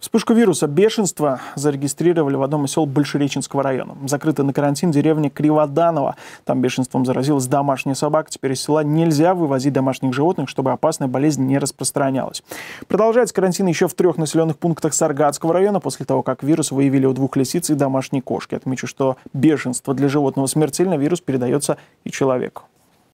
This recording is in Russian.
Вспышку вируса бешенства зарегистрировали в одном из сел Большереченского района. Закрыта на карантин деревня Криводанова. Там бешенством заразилась домашняя собака. Теперь из села нельзя вывозить домашних животных, чтобы опасная болезнь не распространялась. Продолжается карантин еще в трех населенных пунктах Саргатского района после того, как вирус выявили у двух лисиц и домашней кошки. Отмечу, что бешенство для животного смертельно, вирус передается и человеку.